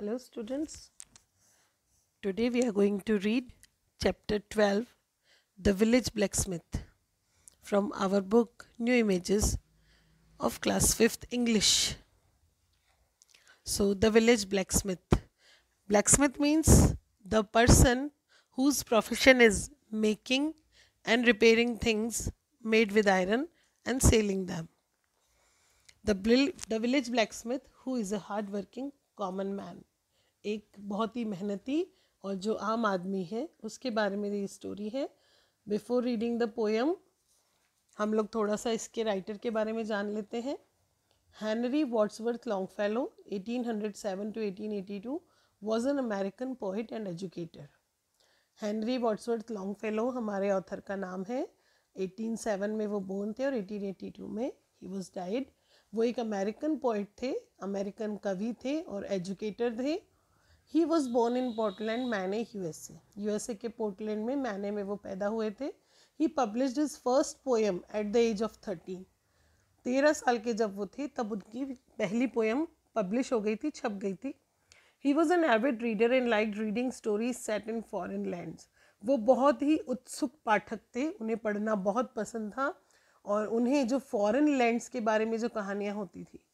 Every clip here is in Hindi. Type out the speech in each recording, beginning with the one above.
Hello students. Today we are going to read chapter 12 The Village Blacksmith from our book New Images of class 5th English. So the village blacksmith. Blacksmith means the person whose profession is making and repairing things made with iron and selling them. The, the village blacksmith who is a hardworking common man. एक बहुत ही मेहनती और जो आम आदमी है उसके बारे में ये स्टोरी है बिफोर रीडिंग द पोएम हम लोग थोड़ा सा इसके राइटर के बारे में जान लेते हैं Henry Wadsworth Longfellow 1807 to eighteen eighty two was an American poet and educator Henry Wadsworth Longfellow हमारे ऑथर का नाम है 1807 में वो बोर्न थे और 1882 में ही वॉज डाइड वो एक अमेरिकन पोइट थे अमेरिकन कवि थे और एजुकेटर थे he was born in Portland Maine U S S A के पोर्टलैंड में मैने में वो पैदा हुए थे he publish his first poem at the age of thirteen तेरह साल के जब वो थे तब उनकी पहली पोएम पब्लिश हो गई थी छप गई थी he was an avid reader and like reading stories set in foreign lands वो बहुत ही उत्सुक पाठक थे उन्हें पढ़ना बहुत पसंद था और उन्हें जो फॉरेन लैंड्स के बारे में जो कहानियाँ होती थी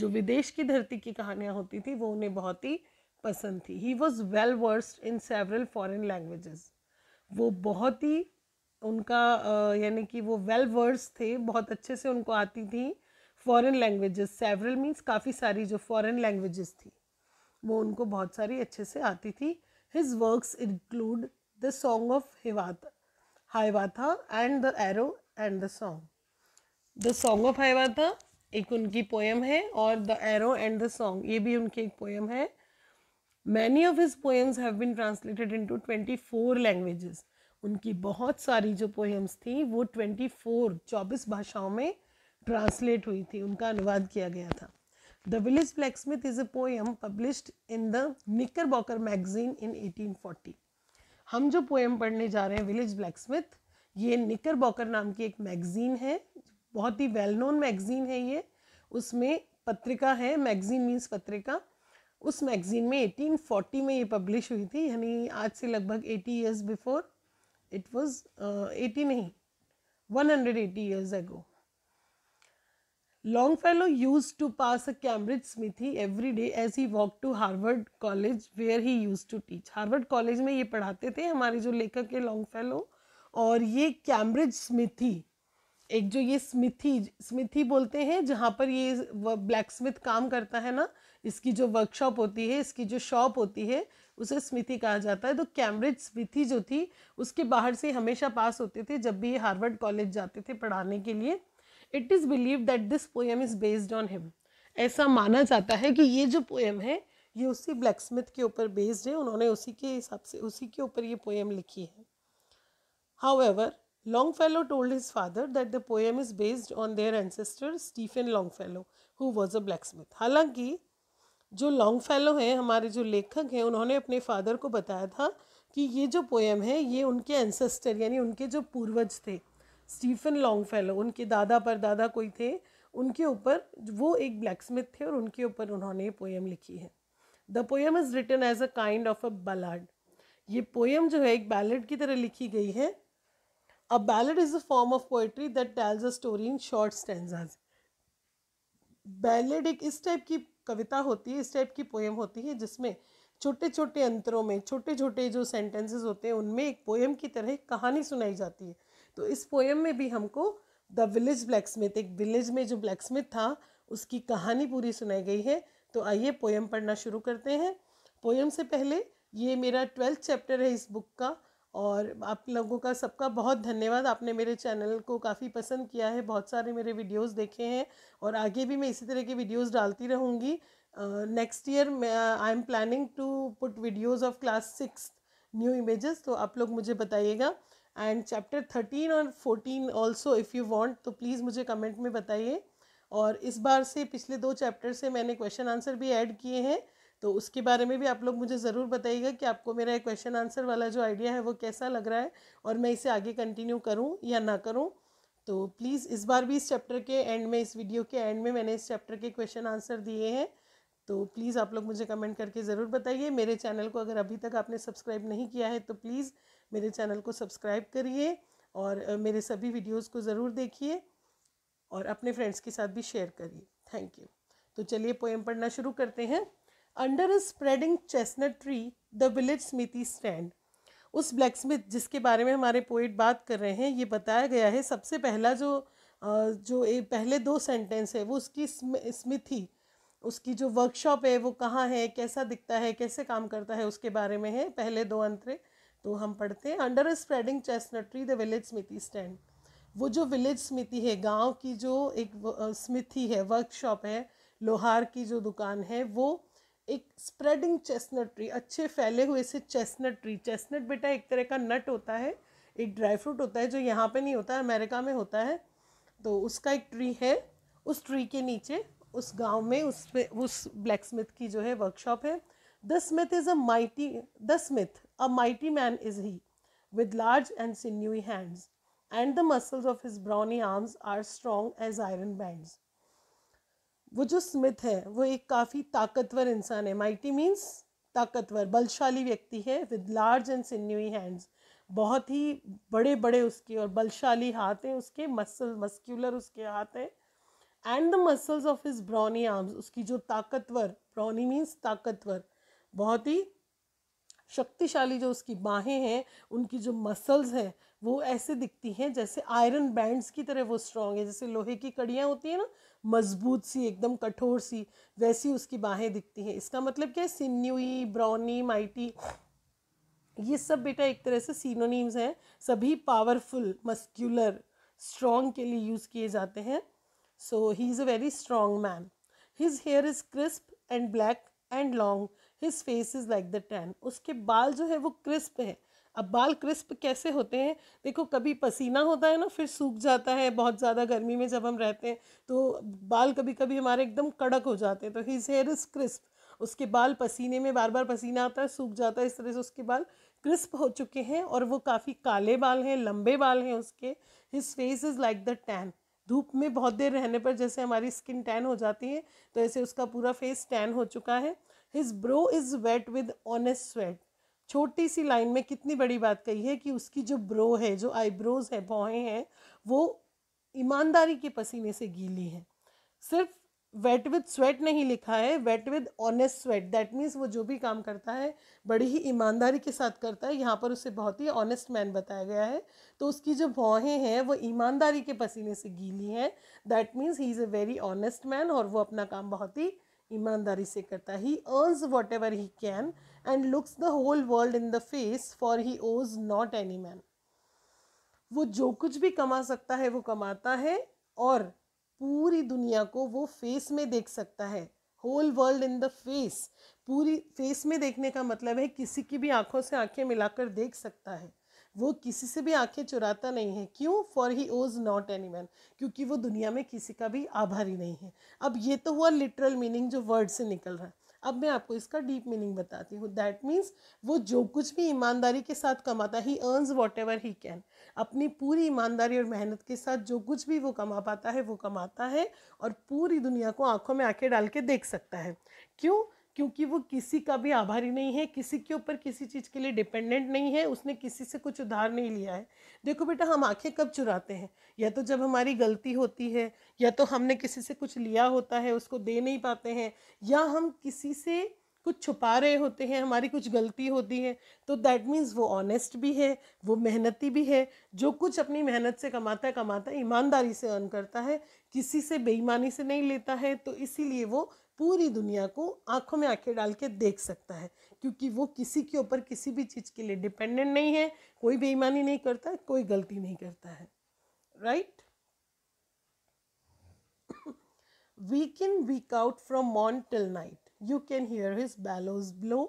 जो विदेश की धरती की कहानियाँ होती थी वो उन्हें बहुत ही पसंद थी he was well versed in several foreign languages वो बहुत ही उनका यानी कि वो वेल वर्स थे बहुत अच्छे से उनको आती थी फॉरेन लैंग्वेजेस सेवरल मीन्स काफ़ी सारी जो फॉरेन लैंग्वेजेस थी वो उनको बहुत सारी अच्छे से आती थी his works include the song of Hiawatha Hiawatha and the arrow and the song the song of Hiawatha एक उनकी पोएम है और the arrow and the song ये भी उनकी एक पोएम है many of his poems have been translated into twenty four languages उनकी बहुत सारी जो पोएम्स थी वो ट्वेंटी फोर चौबीस भाषाओं में ट्रांसलेट हुई थी उनका अनुवाद किया गया था the village smith is a poem published in the Knickerbocker magazine in forty हम जो पोएम पढ़ने जा रहे हैं विलेज ब्लैक स्मिथ ये निकर बॉकर नाम की एक मैगजीन है बहुत ही वेल नोन मैगजीन है ये उसमें पत्रिका है मैगजीन मीन्स पत्रिका उस मैगजीन में 1840 में ये पब्लिश हुई थी यानी आज से लगभग 80 इयर्स बिफोर इट वाज 80 नहीं 180 years ago Longfellow used to pass a Cambridge smithy every day as he walk to Harvard College where he used to teach Harvard College में ये पढ़ाते थे हमारे जो लेखक है लॉन्ग फेलो और ये कैम्ब्रिज स्मिथी एक जो ये स्मिथी स्मिथी बोलते हैं जहाँ पर ये ब्लैक स्मिथ काम करता है ना इसकी जो वर्कशॉप होती है इसकी जो शॉप होती है उसे स्मिथी कहा जाता है तो कैम्ब्रिज स्मिथी जो थी उसके बाहर से हमेशा पास होते थे जब भी ये हार्वर्ड कॉलेज जाते थे पढ़ाने के लिए it is believe that this poem is based on him ऐसा माना जाता है कि ये जो पोएम है ये उसी ब्लैक स्मिथ के ऊपर बेस्ड है उन्होंने उसी के हिसाब से उसी के ऊपर ये पोएम लिखी है however Longfellow told his father that the poem is based on their ancestor Stephen Longfellow, who was a blacksmith. हालांकि जो लॉन्गफेलो हैं हमारे जो लेखक हैं उन्होंने अपने फादर को बताया था कि ये जो पोएम है ये उनके एंसेस्टर यानी उनके जो पूर्वज थे स्टीफन लॉन्गफेलो उनके दादा पर दादा कोई थे उनके ऊपर वो एक ब्लैक स्मिथ थे और उनके ऊपर उन्होंने ये पोएम लिखी है the poem is written as a kind of a ballad ये पोएम जो है एक बैलड की तरह लिखी गई है A ballad is a form of poetry that tells a story in short stanzas. Ballad एक इस टाइप की कविता होती है इस टाइप की पोएम होती है जिसमें छोटे छोटे अंतरों में छोटे छोटे जो सेंटेंसेस होते हैं उनमें एक पोएम की तरह एक कहानी सुनाई जाती है तो इस पोएम में भी हमको द विलेज ब्लैक स्मिथ एक विलेज में जो ब्लैक स्मिथ था उसकी कहानी पूरी सुनाई गई है तो आइए पोएम पढ़ना शुरू करते हैं पोएम से पहले ये मेरा ट्वेल्थ चैप्टर है इस बुक का और आप लोगों का सबका बहुत धन्यवाद आपने मेरे चैनल को काफ़ी पसंद किया है बहुत सारे मेरे वीडियोस देखे हैं और आगे भी मैं इसी तरह के वीडियोस डालती रहूँगी next year I am planning to put videos of class six new images तो आप लोग मुझे बताइएगा एंड चैप्टर थर्टीन और fourteen also if you want तो प्लीज़ मुझे कमेंट में बताइए और इस बार से पिछले दो चैप्टर से मैंने क्वेश्चन आंसर भी ऐड किए हैं तो उसके बारे में भी आप लोग मुझे ज़रूर बताइएगा कि आपको मेरा क्वेश्चन आंसर वाला जो आइडिया है वो कैसा लग रहा है और मैं इसे आगे कंटिन्यू करूँ या ना करूँ तो प्लीज़ इस बार भी इस चैप्टर के एंड में इस वीडियो के एंड में मैंने इस चैप्टर के क्वेश्चन आंसर दिए हैं तो प्लीज़ आप लोग मुझे कमेंट करके ज़रूर बताइए मेरे चैनल को अगर अभी तक आपने सब्सक्राइब नहीं किया है तो प्लीज़ मेरे चैनल को सब्सक्राइब करिए और मेरे सभी वीडियोज़ को ज़रूर देखिए और अपने फ्रेंड्स के साथ भी शेयर करिए थैंक यू तो चलिए पोएम पढ़ना शुरू करते हैं under a spreading chestnut tree the village smithy stand उस ब्लैक स्मिथ जिसके बारे में हमारे पोइट बात कर रहे हैं ये बताया गया है सबसे पहला जो जो ए, पहले दो सेंटेंस है वो उसकी स्मिथि उसकी जो वर्कशॉप है वो कहाँ है कैसा दिखता है कैसे काम करता है उसके बारे में है पहले दो अंतरे तो हम पढ़ते हैं under a spreading tree the village smithy stand वो जो विलेज स्मिति है गांव की जो एक समिति है वर्कशॉप है लोहार की जो दुकान है वो एक स्प्रेडिंग चेस्टनट ट्री अच्छे फैले हुए से चेस्टनट ट्री चेस्टनट बेटा एक तरह का नट होता है एक ड्राई फ्रूट होता है जो यहाँ पे नहीं होता अमेरिका में होता है तो उसका एक ट्री है उस ट्री के नीचे उस गांव में उस पे उस ब्लैक स्मिथ की जो है वर्कशॉप है the smith is a mighty the smith a mighty man is he with large and sinewy hands and the muscles of his brawny arms are strong as iron bands वो जो स्मिथ है वो एक काफ़ी ताकतवर इंसान है माइटी मीन्स ताकतवर बलशाली व्यक्ति है with large and sinewy hands बहुत ही बड़े बड़े उसके और बलशाली हाथ हैं उसके मसल मस्क्यूलर उसके हाथ हैं and the muscles of his brawny arms उसकी जो ताकतवर ब्रॉनी मीन्स ताकतवर बहुत ही शक्तिशाली जो उसकी बाहें हैं उनकी जो मसल्स हैं वो ऐसे दिखती हैं जैसे आयरन बैंड्स की तरह वो स्ट्रॉन्ग है जैसे लोहे की कड़ियाँ होती हैं ना मजबूत सी एकदम कठोर सी वैसी उसकी बाहें दिखती हैं इसका मतलब क्या है सिन्यूई ब्राउनी माइटी ये सब बेटा एक तरह से सीनोनीम्स हैं सभी पावरफुल मस्क्यूलर स्ट्रॉन्ग के लिए यूज़ किए जाते हैं so he is a very strong man his hair is crisp and black and long his face is like the tan उसके बाल जो है वो क्रिस्प है अब बाल क्रिस्प कैसे होते हैं देखो कभी पसीना होता है ना फिर सूख जाता है बहुत ज़्यादा गर्मी में जब हम रहते हैं तो बाल कभी कभी हमारे एकदम कड़क हो जाते हैं तो हिज हेयर इज़ क्रिस्प उसके बाल पसीने में बार बार पसीना आता है सूख जाता है इस तरह से उसके बाल क्रिस्प हो चुके हैं और वो काफ़ी काले बाल हैं लंबे बाल हैं उसके his face is like the tan धूप में बहुत देर रहने पर जैसे हमारी स्किन टैन हो जाती है तो ऐसे उसका पूरा फेस टैन हो चुका है his brow is wet with honest sweat छोटी सी लाइन में कितनी बड़ी बात कही है कि उसकी जो ब्रो है जो आईब्रोज है भौहें हैं वो ईमानदारी के पसीने से गीली है सिर्फ वेट विद स्वेट नहीं लिखा है wet with honest sweat that means वो जो भी काम करता है बड़ी ही ईमानदारी के साथ करता है यहाँ पर उसे बहुत ही ऑनेस्ट मैन बताया गया है तो उसकी जो भौहें हैं वो ईमानदारी के पसीने से गीली हैं that means he is a very honest man और वो अपना काम बहुत ही ईमानदारी से करता है he earns whatever he can and looks the whole world in the face for he owes not any man वो जो कुछ भी कमा सकता है वो कमाता है और पूरी दुनिया को वो फेस में देख सकता है whole world in the face पूरी फेस में देखने का मतलब है किसी की भी आंखों से आंखें मिलाकर देख सकता है वो किसी से भी आंखें चुराता नहीं है क्यों for he owes not any man क्योंकि वो दुनिया में किसी का भी आभारी नहीं है अब ये तो हुआ लिटरल मीनिंग जो वर्ड से निकल रहा है अब मैं आपको इसका डीप मीनिंग बताती हूँ दैट मीन्स वो जो कुछ भी ईमानदारी के साथ कमाता he earns whatever he can अपनी पूरी ईमानदारी और मेहनत के साथ जो कुछ भी वो कमा पाता है वो कमाता है और पूरी दुनिया को आंखों में आके डाल के देख सकता है क्यों क्योंकि वो किसी का भी आभारी नहीं है किसी के ऊपर किसी चीज़ के लिए डिपेंडेंट नहीं है उसने किसी से कुछ उधार नहीं लिया है देखो बेटा हम आंखें कब चुराते हैं या तो जब हमारी गलती होती है या तो हमने किसी से कुछ लिया होता है उसको दे नहीं पाते हैं या हम किसी से कुछ छुपा रहे होते हैं हमारी कुछ गलती होती है तो दैट मीन्स वो ऑनेस्ट भी है वो मेहनती भी है जो कुछ अपनी मेहनत से कमाता है कमाता है ईमानदारी से अर्न करता है किसी से बेईमानी से नहीं लेता है तो इसीलिए वो पूरी दुनिया को आंखों में आंखें डाल के देख सकता है क्योंकि वो किसी के ऊपर किसी भी चीज़ के लिए डिपेंडेंट नहीं है कोई बेईमानी नहीं करता कोई गलती नहीं करता है right week in week out from morn till night you can hear his bellows blow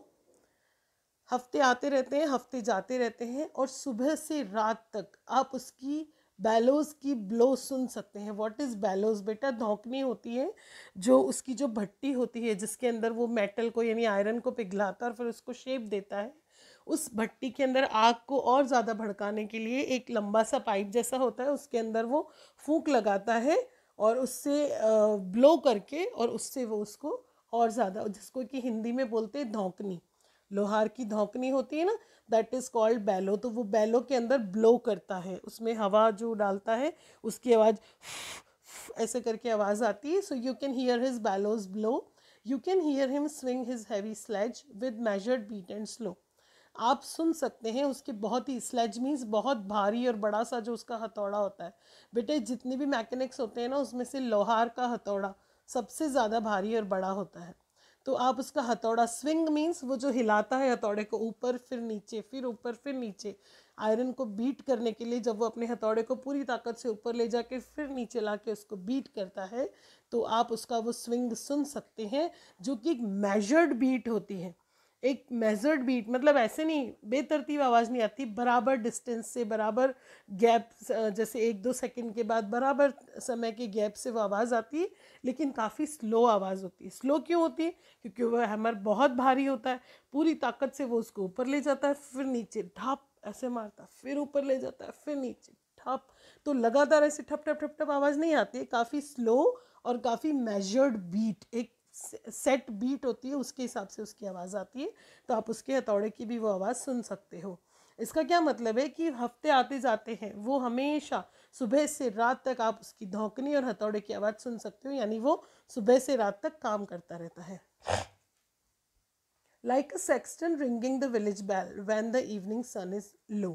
हफ्ते आते रहते हैं हफ्ते जाते रहते हैं और सुबह से रात तक आप उसकी बैलोज की ब्लो सुन सकते हैं व्हाट इज़ बैलोज बेटा धोंकनी होती है जो उसकी जो भट्टी होती है जिसके अंदर वो मेटल को यानी आयरन को पिघलाता है और फिर उसको शेप देता है उस भट्टी के अंदर आग को और ज़्यादा भड़काने के लिए एक लंबा सा पाइप जैसा होता है उसके अंदर वो फूंक लगाता है और उससे ब्लो करके और उससे वो उसको और ज़्यादा जिसको कि हिंदी में बोलते हैं धोंकनी लोहार की धोंकनी होती है ना दैट इज़ कॉल्ड बैलो तो वो बैलो के अंदर ब्लो करता है उसमें हवा जो डालता है उसकी आवाज़ ऐसे करके आवाज़ आती है so you can hear his bellows blow you can hear him swing his heavy sledge with measured beat and slow आप सुन सकते हैं उसके बहुत ही स्लेज मीन्स बहुत भारी और बड़ा सा जो उसका हथौड़ा होता है बेटे जितने भी मैकेनिक्स होते हैं ना उसमें से लोहार का हथौड़ा सबसे ज़्यादा भारी और बड़ा होता है तो आप उसका हथौड़ा स्विंग मीन्स वो जो हिलाता है हथौड़े को ऊपर फिर नीचे फिर ऊपर फिर नीचे आयरन को बीट करने के लिए जब वो अपने हथौड़े को पूरी ताकत से ऊपर ले जाके फिर नीचे ला के उसको बीट करता है तो आप उसका वो स्विंग सुन सकते हैं जो कि एक मेजर्ड बीट होती है एक मेजर्ड बीट मतलब ऐसे नहीं बेतरतीब आवाज़ नहीं आती बराबर डिस्टेंस से बराबर गैप जैसे एक दो सेकंड के बाद बराबर समय के गैप से वो आवाज़ आती है लेकिन काफ़ी स्लो आवाज़ होती है स्लो क्यों होती है क्योंकि वह हैमर बहुत भारी होता है पूरी ताकत से वो उसको ऊपर ले जाता है फिर नीचे ढाप ऐसे मारता फिर ऊपर ले जाता है फिर नीचे ठप तो लगातार ऐसे ठप ठप ठप ठप आवाज़ नहीं आती काफ़ी स्लो और काफ़ी मेजर्ड बीट एक सेट बीट होती है उसके हिसाब से उसकी आवाज़ आती है तो आप उसके हथौड़े की भी वो आवाज़ सुन सकते हो इसका क्या मतलब है कि हफ्ते आते जाते हैं वो हमेशा सुबह से रात तक आप उसकी धोकनी और हथौड़े की आवाज़ सुन सकते हो यानी वो सुबह से रात तक काम करता रहता है like a sexton ringing the village bell when the evening sun is low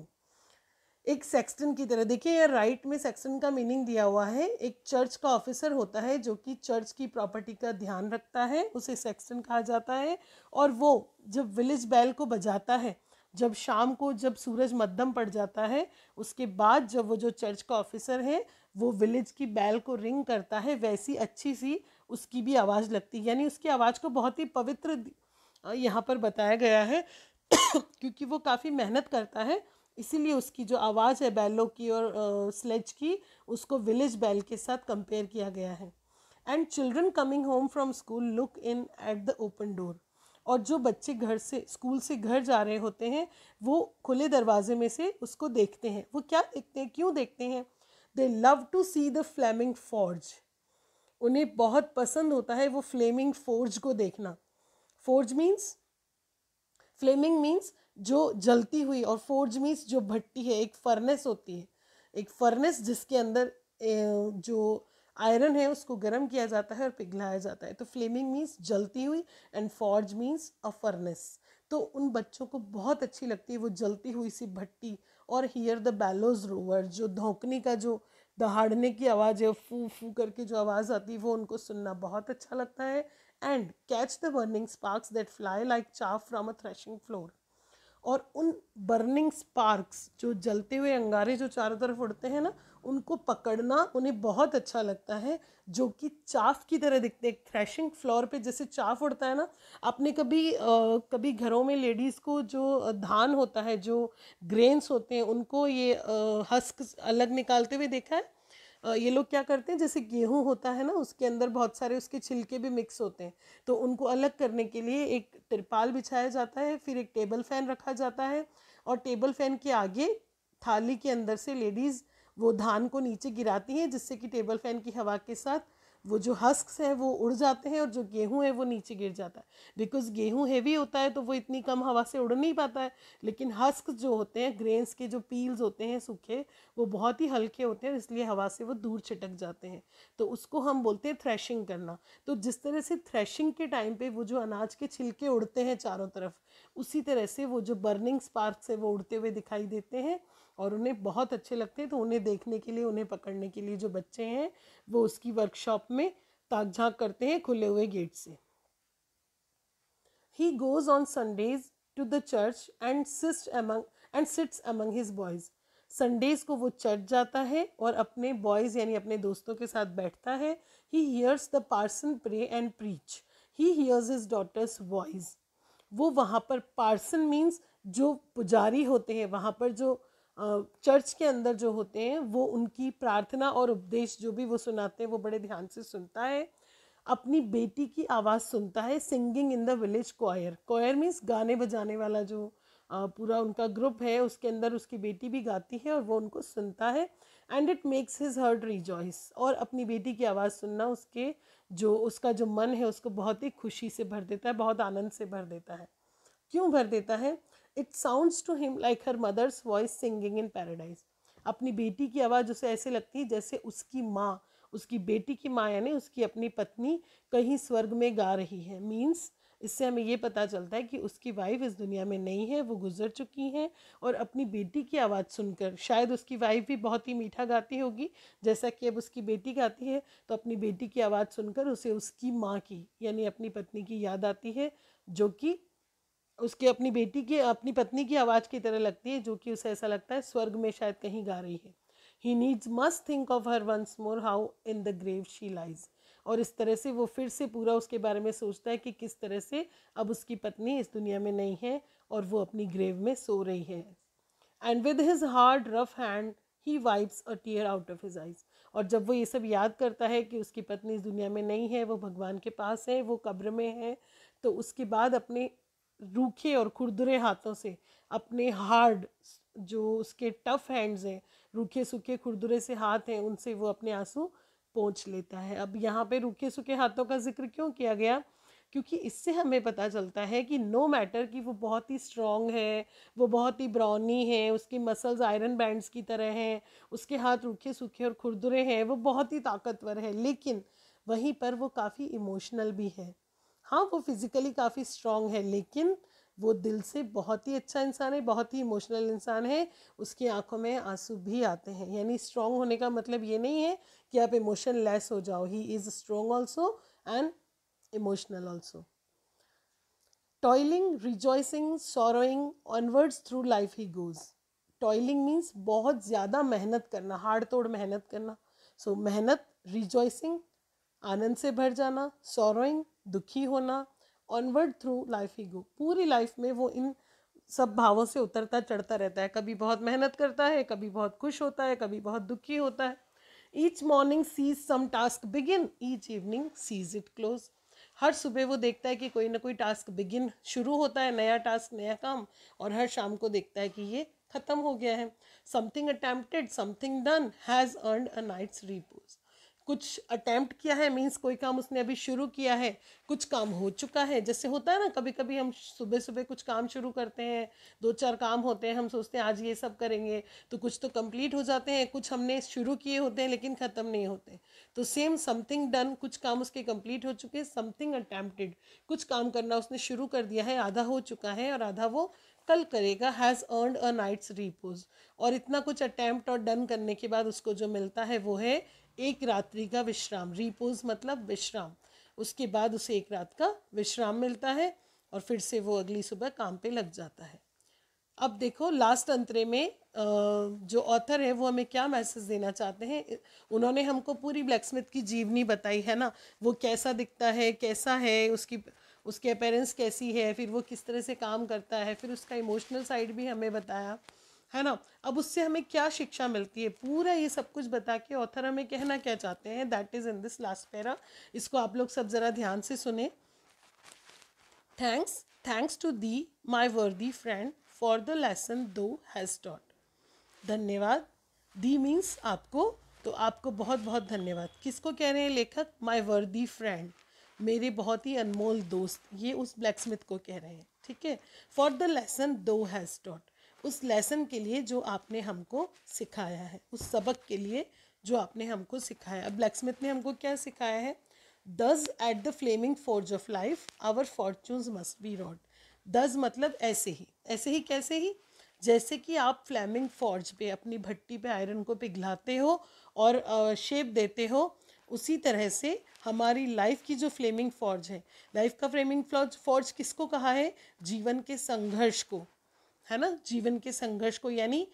एक सेक्सटन की तरह देखिए ये राइट में सेक्सटन का मीनिंग दिया हुआ है एक चर्च का ऑफिसर होता है जो कि चर्च की प्रॉपर्टी का ध्यान रखता है उसे सेक्सटन कहा जाता है और वो जब विलेज बैल को बजाता है जब शाम को जब सूरज मध्यम पड़ जाता है उसके बाद जब वो जो चर्च का ऑफिसर है वो विलेज की बैल को रिंग करता है वैसी अच्छी सी उसकी भी आवाज़ लगती है यानी उसकी आवाज़ को बहुत ही पवित्र यहाँ पर बताया गया है क्योंकि वो काफ़ी मेहनत करता है इसीलिए उसकी जो आवाज़ है बैलों की और स्लेज की उसको विलेज बैल के साथ कंपेयर किया गया है and children coming home from school look in at the open door और जो बच्चे घर से स्कूल से घर जा रहे होते हैं वो खुले दरवाजे में से उसको देखते हैं वो क्या देखते हैं क्यों देखते हैं they love to see the flaming forge उन्हें बहुत पसंद होता है वो फ्लेमिंग फोर्ज को देखना फोर्ज मीन्स फ्लेमिंग मीन्स जो जलती हुई और फोर्ज मीन्स जो भट्टी है एक फर्नेस होती है एक फर्नेस जिसके अंदर जो आयरन है उसको गर्म किया जाता है और पिघलाया जाता है तो फ्लेमिंग मीन्स जलती हुई and forge means a furnace तो उन बच्चों को बहुत अच्छी लगती है वो जलती हुई सी भट्टी और हियर द बैलोज रोवर जो धोंकने का जो दहाड़ने की आवाज़ है फू फू करके जो आवाज़ आती है वो उनको सुनना बहुत अच्छा लगता है and catch the burning sparks that fly like chaff from a threshing floor और उन बर्निंग स्पार्क्स जो जलते हुए अंगारे जो चारों तरफ उड़ते हैं ना उनको पकड़ना उन्हें बहुत अच्छा लगता है जो कि चाफ की तरह दिखते हैं थ्रैशिंग फ्लोर पे जैसे चाफ उड़ता है ना आपने कभी आ, कभी घरों में लेडीज़ को जो धान होता है जो ग्रेन्स होते हैं उनको ये हस्क अलग निकालते हुए देखा है ये लोग क्या करते हैं जैसे गेहूँ होता है ना उसके अंदर बहुत सारे उसके छिलके भी मिक्स होते हैं तो उनको अलग करने के लिए एक तिरपाल बिछाया जाता है फिर एक टेबल फैन रखा जाता है और टेबल फैन के आगे थाली के अंदर से लेडीज़ वो धान को नीचे गिराती हैं जिससे कि टेबल फैन की हवा के साथ वो जो हस्क्स हैं वो उड़ जाते हैं और जो गेहूं है वो नीचे गिर जाता है बिकॉज गेहूं हेवी होता है तो वो इतनी कम हवा से उड़ नहीं पाता है लेकिन हस्क जो होते हैं ग्रेन्स के जो पील्स होते हैं सूखे वो बहुत ही हल्के होते हैं इसलिए हवा से वो दूर छिटक जाते हैं तो उसको हम बोलते हैं थ्रैशिंग करना तो जिस तरह से थ्रैशिंग के टाइम पर वो जो अनाज के छिलके उड़ते हैं चारों तरफ उसी तरह से वो जो बर्निंग स्पार्क्स है वो उड़ते हुए दिखाई देते हैं और उन्हें बहुत अच्छे लगते हैं तो उन्हें देखने के लिए उन्हें पकड़ने के लिए जो बच्चे हैं वो उसकी वर्कशॉप में ताक झाँक करते हैं खुले हुए गेट से he goes on Sundays to the church and sits among and sits among his boys Sundays को वो चर्च जाता है और अपने बॉयज़ यानी अपने दोस्तों के साथ बैठता है he hears the parson pray and preach he hears his daughter's voice वो वहाँ पर पार्सन मीन्स जो पुजारी होते हैं वहाँ पर जो चर्च के अंदर जो होते हैं वो उनकी प्रार्थना और उपदेश जो भी वो सुनाते हैं वो बड़े ध्यान से सुनता है अपनी बेटी की आवाज़ सुनता है singing in the village choir choir means गाने बजाने वाला जो पूरा उनका ग्रुप है उसके अंदर उसकी बेटी भी गाती है और वो उनको सुनता है and it makes his heart rejoice और अपनी बेटी की आवाज़ सुनना उसके जो उसका जो मन है उसको बहुत ही खुशी से भर देता है बहुत आनंद से भर देता है क्यों भर देता है it sounds to him like her mother's voice singing in paradise अपनी बेटी की आवाज़ उसे ऐसे लगती है जैसे उसकी माँ उसकी बेटी की माँ यानी उसकी अपनी पत्नी कहीं स्वर्ग में गा रही है मीन्स इससे हमें ये पता चलता है कि उसकी वाइफ इस दुनिया में नहीं है वो गुजर चुकी हैं और अपनी बेटी की आवाज़ सुनकर शायद उसकी वाइफ भी बहुत ही मीठा गाती होगी जैसा कि अब उसकी बेटी गाती है तो अपनी बेटी की आवाज़ सुनकर उसे उसकी माँ की यानी अपनी पत्नी की याद आती है जो कि उसके अपनी बेटी की अपनी पत्नी की आवाज़ की तरह लगती है जो कि उसे ऐसा लगता है स्वर्ग में शायद कहीं गा रही है he needs must think of her once more how in the grave she lies और इस तरह से वो फिर से पूरा उसके बारे में सोचता है कि किस तरह से अब उसकी पत्नी इस दुनिया में नहीं है और वो अपनी ग्रेव में सो रही है and with his hard rough hand he wipes a tear out of his eyes और जब वो ये सब याद करता है कि उसकी पत्नी इस दुनिया में नहीं है वो भगवान के पास है वो कब्र में है तो उसके बाद अपने रूखे और खुरदुरे हाथों से अपने हार्ड जो उसके टफ हैंड्स हैं रूखे सूखे खुरदुरे से हाथ हैं उनसे वो अपने आंसू पहुँच लेता है अब यहाँ पे रूखे सूखे हाथों का जिक्र क्यों किया गया क्योंकि इससे हमें पता चलता है कि नो no मैटर कि वो बहुत ही स्ट्रॉन्ग है वो बहुत ही ब्राउनी है उसके मसल्स आयरन बैंड्स की तरह हैं उसके हाथ रूखे सूखे और खुरदुरे हैं वो बहुत ही ताकतवर है लेकिन वहीं पर वो काफ़ी इमोशनल भी है हाँ वो फिज़िकली काफ़ी स्ट्रांग है लेकिन वो दिल से बहुत ही अच्छा इंसान है बहुत ही इमोशनल इंसान है उसकी आंखों में आंसू भी आते हैं यानी स्ट्रांग होने का मतलब ये नहीं है कि आप इमोशन लेस हो जाओ he is strong also and emotional also toiling rejoicing sorrowing onwards through life he goes toiling means बहुत ज़्यादा मेहनत करना हार्ड तोड़ मेहनत करना सो so, मेहनत रिजॉइसिंग आनंद से भर जाना सॉरोइंग दुखी होना onward through life he go पूरी लाइफ में वो इन सब भावों से उतरता चढ़ता रहता है कभी बहुत मेहनत करता है कभी बहुत खुश होता है कभी बहुत दुखी होता है each morning sees some task begin each evening sees it close हर सुबह वो देखता है कि कोई ना कोई टास्क बिगिन शुरू होता है नया टास्क नया काम और हर शाम को देखता है कि ये ख़त्म हो गया है something attempted something done has earned a night's repose कुछ अटैम्प्ट किया है मीन्स कोई काम उसने अभी शुरू किया है कुछ काम हो चुका है जैसे होता है ना कभी कभी हम सुबह सुबह कुछ काम शुरू करते हैं दो चार काम होते हैं हम सोचते हैं आज ये सब करेंगे तो कुछ तो कंप्लीट हो जाते हैं कुछ हमने शुरू किए होते हैं लेकिन ख़त्म नहीं होते तो सेम समथिंग डन कुछ काम उसके कंप्लीट हो चुके समथिंग अटैम्प्टड कुछ काम करना उसने शुरू कर दिया है आधा हो चुका है और आधा वो कल करेगा has earn a night's repose और इतना कुछ अटैम्प्ट और डन करने के बाद उसको जो मिलता है वो है एक रात्रि का विश्राम रिपोज मतलब विश्राम उसके बाद उसे एक रात का विश्राम मिलता है और फिर से वो अगली सुबह काम पे लग जाता है अब देखो लास्ट अंतरे में जो ऑथर है वो हमें क्या मैसेज देना चाहते हैं उन्होंने हमको पूरी ब्लैक स्मिथ की जीवनी बताई है ना वो कैसा दिखता है कैसा है उसकी उसके अपेरेंस कैसी है फिर वो किस तरह से काम करता है फिर उसका इमोशनल साइड भी हमें बताया है ना अब उससे हमें क्या शिक्षा मिलती है पूरा ये सब कुछ बता के ऑथर हमें कहना क्या चाहते हैं that is in this last para इसको आप लोग सब ज़रा ध्यान से सुने thanks thanks to thee my worthy friend for the lesson thou has taught धन्यवाद दी मीन्स आपको तो आपको बहुत बहुत धन्यवाद किसको कह रहे हैं लेखक माई वर्दी फ्रेंड मेरे बहुत ही अनमोल दोस्त ये उस ब्लैक स्मिथ को कह रहे हैं ठीक है for the lesson thou has taught उस लेसन के लिए जो आपने हमको सिखाया है उस सबक के लिए जो आपने हमको सिखाया है ब्लैक स्मिथ ने हमको क्या सिखाया है thus at the flaming forge of life our fortune must be wrought thus मतलब ऐसे ही ऐसे ही कैसे ही जैसे कि आप फ्लेमिंग फॉर्ज पे अपनी भट्टी पे आयरन को पिघलाते हो और शेप देते हो उसी तरह से हमारी लाइफ की जो फ्लेमिंग फॉर्ज है लाइफ का फ्लेमिंग फॉर्ज फॉर्ज किसको कहा है जीवन के संघर्ष को है ना जीवन के संघर्ष को यानी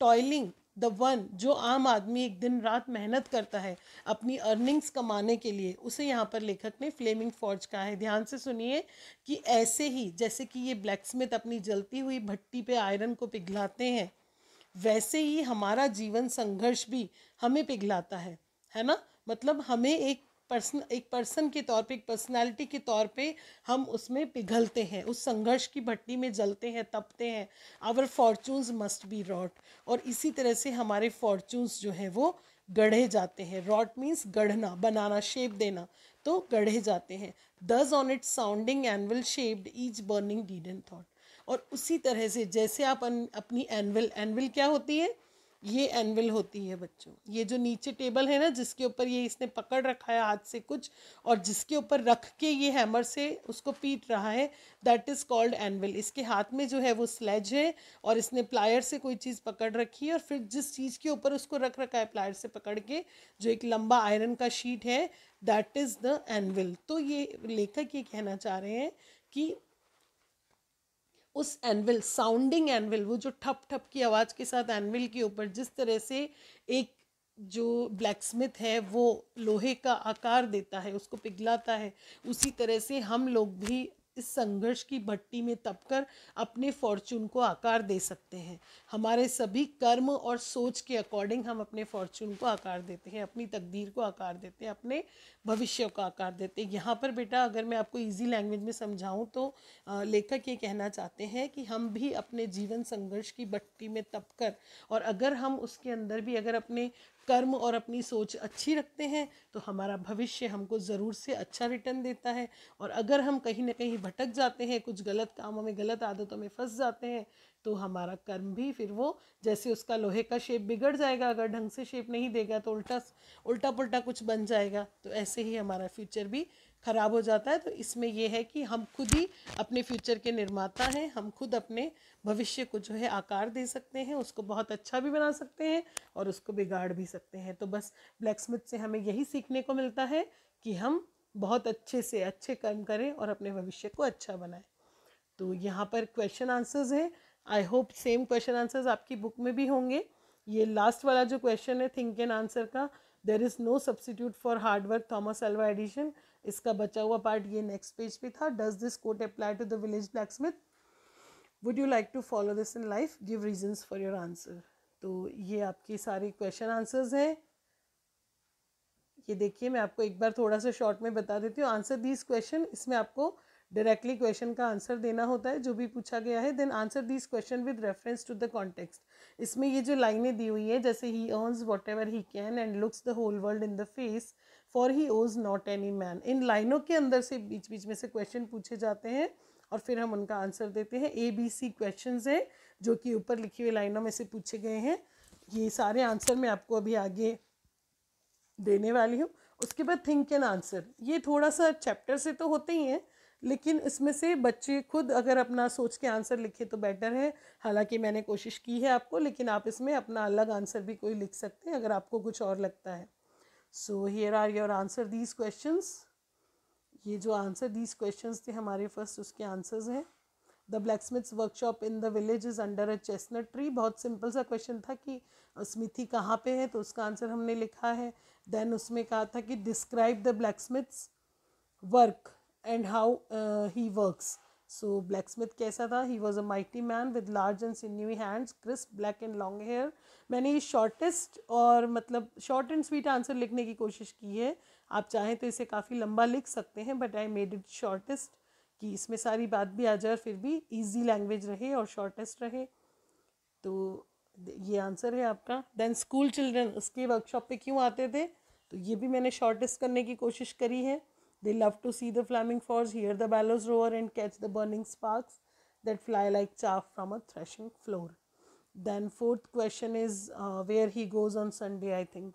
टॉयलिंग द वन जो आम आदमी एक दिन रात मेहनत करता है अपनी अर्निंग्स कमाने के लिए उसे यहाँ पर लेखक ने फ्लेमिंग फॉर्ज कहा है ध्यान से सुनिए कि ऐसे ही जैसे कि ये ब्लैक स्मिथ अपनी जलती हुई भट्टी पे आयरन को पिघलाते हैं वैसे ही हमारा जीवन संघर्ष भी हमें पिघलाता है है ना मतलब हमें एक पर्सन एक पर्सन के तौर पे एक पर्सनालिटी के तौर पे हम उसमें पिघलते हैं उस संघर्ष की भट्टी में जलते हैं तपते हैं our fortunes must be wrought और इसी तरह से हमारे फॉर्चून्स जो हैं वो गढ़े जाते हैं रॉट मीन्स गढ़ना बनाना शेप देना तो गढ़े जाते हैं thus on its sounding anvil shaped each burning deed and thought और उसी तरह से जैसे आप अपनी एनवल एनवल क्या होती है ये एनविल होती है बच्चों ये जो नीचे टेबल है ना जिसके ऊपर ये इसने पकड़ रखा है हाथ से कुछ और जिसके ऊपर रख के ये हैमर से उसको पीट रहा है दैट इज़ कॉल्ड एनविल इसके हाथ में जो है वो स्लेज है और इसने प्लायर से कोई चीज़ पकड़ रखी है और फिर जिस चीज़ के ऊपर उसको रख रखा है प्लायर से पकड़ के जो एक लंबा आयरन का शीट है दैट इज़ द एनविल तो ये लेखक ये कहना चाह रहे हैं कि उस एनविल साउंडिंग एनविल वो जो ठप ठप की आवाज़ के साथ एनविल के ऊपर जिस तरह से एक जो ब्लैक स्मिथ है वो लोहे का आकार देता है उसको पिघलाता है उसी तरह से हम लोग भी इस संघर्ष की भट्टी में तपकर अपने फॉर्चून को आकार दे सकते हैं हमारे सभी कर्म और सोच के अकॉर्डिंग हम अपने फॉर्चून को आकार देते हैं अपनी तकदीर को आकार देते हैं अपने भविष्य को आकार देते हैं यहाँ पर बेटा अगर मैं आपको ईजी लैंग्वेज में समझाऊँ तो लेखक ये कहना चाहते हैं कि हम भी अपने जीवन संघर्ष की भट्टी में तपकर और अगर हम उसके अंदर भी अगर अपने कर्म और अपनी सोच अच्छी रखते हैं तो हमारा भविष्य हमको ज़रूर से अच्छा रिटर्न देता है और अगर हम कहीं ना कहीं भटक जाते हैं कुछ गलत कामों में गलत आदतों में फंस जाते हैं तो हमारा कर्म भी फिर वो जैसे उसका लोहे का शेप बिगड़ जाएगा अगर ढंग से शेप नहीं देगा तो उल्टा उल्टा पुल्टा कुछ बन जाएगा तो ऐसे ही हमारा फ्यूचर भी ख़राब हो जाता है तो इसमें यह है कि हम खुद ही अपने फ्यूचर के निर्माता हैं हम खुद अपने भविष्य को जो है आकार दे सकते हैं उसको बहुत अच्छा भी बना सकते हैं और उसको बिगाड़ भी सकते हैं तो बस ब्लैक स्मिथ से हमें यही सीखने को मिलता है कि हम बहुत अच्छे से अच्छे कर्म करें और अपने भविष्य को अच्छा बनाएं तो यहाँ पर क्वेश्चन आंसर्स हैं I hope same question answers आपकी बुक में भी होंगे ये लास्ट वाला जो क्वेश्चन है थिंक एंड आंसर का there is no substitute for hard work Thomas Alva Edison इसका बचा हुआ पार्ट ये नेक्स्ट पेज पे था does this quote apply to the village black blacksmith would you like to follow this in life give reasons for your answer तो ये आपके सारे क्वेश्चन आंसर्स हैं ये देखिए मैं आपको एक बार थोड़ा सा शॉर्ट में बता देती हूँ आंसर दीज क्वेश्चन इसमें आपको डायरेक्टली क्वेश्चन का आंसर देना होता है जो भी पूछा गया है then answer this question with reference to the context इसमें ये जो लाइनें दी हुई है जैसे he earns whatever he can and looks the whole world in the face for he owes not any man in लाइनों के अंदर से बीच बीच में से क्वेश्चन पूछे जाते हैं और फिर हम उनका आंसर देते हैं ए बी सी क्वेश्चन हैं जो कि ऊपर लिखी हुई लाइनों में से पूछे गए हैं ये सारे आंसर मैं आपको अभी आगे देने वाली हूँ उसके बाद थिंक एंड आंसर ये थोड़ा सा चैप्टर से तो होते ही हैं लेकिन इसमें से बच्चे खुद अगर अपना सोच के आंसर लिखे तो बेटर है हालांकि मैंने कोशिश की है आपको लेकिन आप इसमें अपना अलग आंसर भी कोई लिख सकते हैं अगर आपको कुछ और लगता है so here are your answer these questions ये जो आंसर दीज क्वेश्चंस थे हमारे फर्स्ट उसके आंसर्स हैं the blacksmith's workshop in the village is under a chestnut tree बहुत सिंपल सा क्वेश्चन था कि स्मिथी कहाँ पे है तो उसका आंसर हमने लिखा है देन उसमें कहा था कि describe the blacksmith's work and how he works so blacksmith कैसा था he was a mighty man with large and sinewy hands crisp black and long hair मैंने शॉर्टेस्ट और मतलब शॉर्ट एंड स्वीट आंसर लिखने की कोशिश की है आप चाहें तो इसे काफ़ी लंबा लिख सकते हैं but I made it shortest कि इसमें सारी बात भी आ जाए फिर भी ईजी लैंग्वेज रहे और शॉर्टेस्ट रहे तो ये आंसर है आपका देन स्कूल चिल्ड्रन उसके वर्कशॉप पे क्यों आते थे तो ये भी मैंने शॉर्टेस्ट करने की कोशिश करी है They love to see the flaming forge, hear the bellows roar, and catch the burning sparks that fly like chaff from a threshing floor. Then, fourth question is uh, where he goes on Sunday, I think.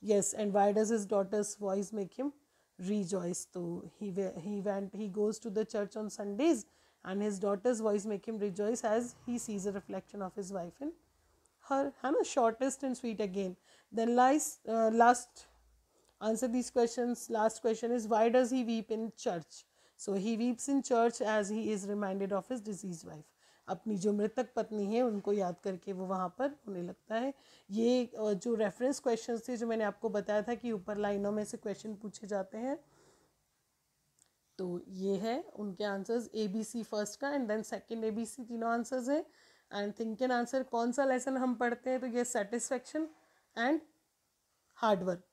Yes, and why does his daughter's voice make him rejoice? So he he went he goes to the church on Sundays, and his daughter's voice make him rejoice as he sees a reflection of his wife in her. Hannah, shortest and sweet again. Then last uh, last answer these questions. Last question is why does he weep in church? So he weeps in church as he is reminded of his diseased wife. अपनी जो मृतक पत्नी है उनको याद करके वो वहाँ पर होने लगता है ये जो रेफरेंस क्वेश्चन थे जो मैंने आपको बताया था कि ऊपर लाइनों में से क्वेश्चन पूछे जाते हैं तो ये है उनके answers A B C first का and then second A B C तीनों आंसर्स हैं एंड थिंक एन आंसर कौन सा लेसन हम पढ़ते हैं तो ये सेटिस्फेक्शन एंड हार्डवर्क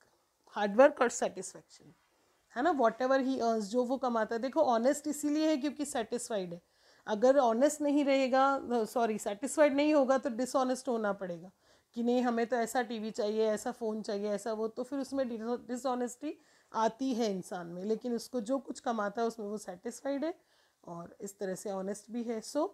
हार्डवर्क और सेटिस्फैक्शन है ना वॉट एवर ही अर्स जो वो कमाता है देखो ऑनेस्ट इसीलिए है क्योंकि सेटिस्फाइड है अगर ऑनेस्ट नहीं रहेगा सॉरी सेटिस्फाइड नहीं होगा तो डिसऑनेस्ट होना पड़ेगा कि नहीं हमें तो ऐसा टीवी चाहिए ऐसा फ़ोन चाहिए ऐसा वो तो फिर उसमें डिसऑनेस्टी आती है इंसान में लेकिन उसको जो कुछ कमाता है उसमें वो सेटिस्फाइड है और इस तरह से ऑनेस्ट भी है सो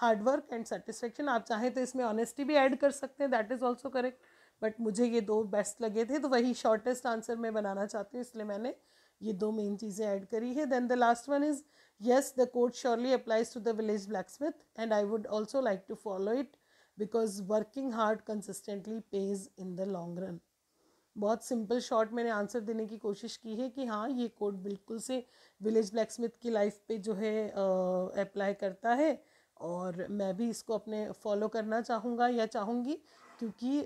हार्डवर्क एंड सेटिस्फेक्शन आप चाहें तो इसमें ऑनेस्टी भी ऐड कर सकते हैं that is also correct but मुझे ये दो बेस्ट लगे थे तो वही शॉर्टेस्ट आंसर मैं बनाना चाहती हूँ इसलिए मैंने ये दो मेन चीज़ें ऐड करी है then the last one is yes the code surely applies to the village black smith and I would also like to follow it because working hard consistently pays in the long run बहुत सिंपल शॉर्ट मैंने आंसर देने की कोशिश की है कि हाँ ये कोड बिल्कुल से विलेज ब्लैक स्मिथ की लाइफ पे जो है अप्लाई करता है और मैं भी इसको अपने फॉलो करना चाहूँगा या चाहूँगी क्योंकि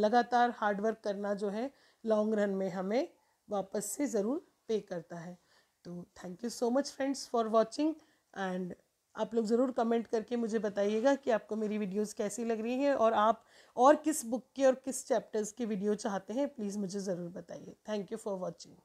लगातार हार्डवर्क करना जो है लॉन्ग रन में हमें वापस से ज़रूर पे करता है तो thank you so much friends for watching and आप लोग ज़रूर कमेंट करके मुझे बताइएगा कि आपको मेरी वीडियोस कैसी लग रही हैं और आप और किस बुक के और किस चैप्टर्स की वीडियो चाहते हैं प्लीज़ मुझे ज़रूर बताइए थैंक यू फॉर वॉचिंग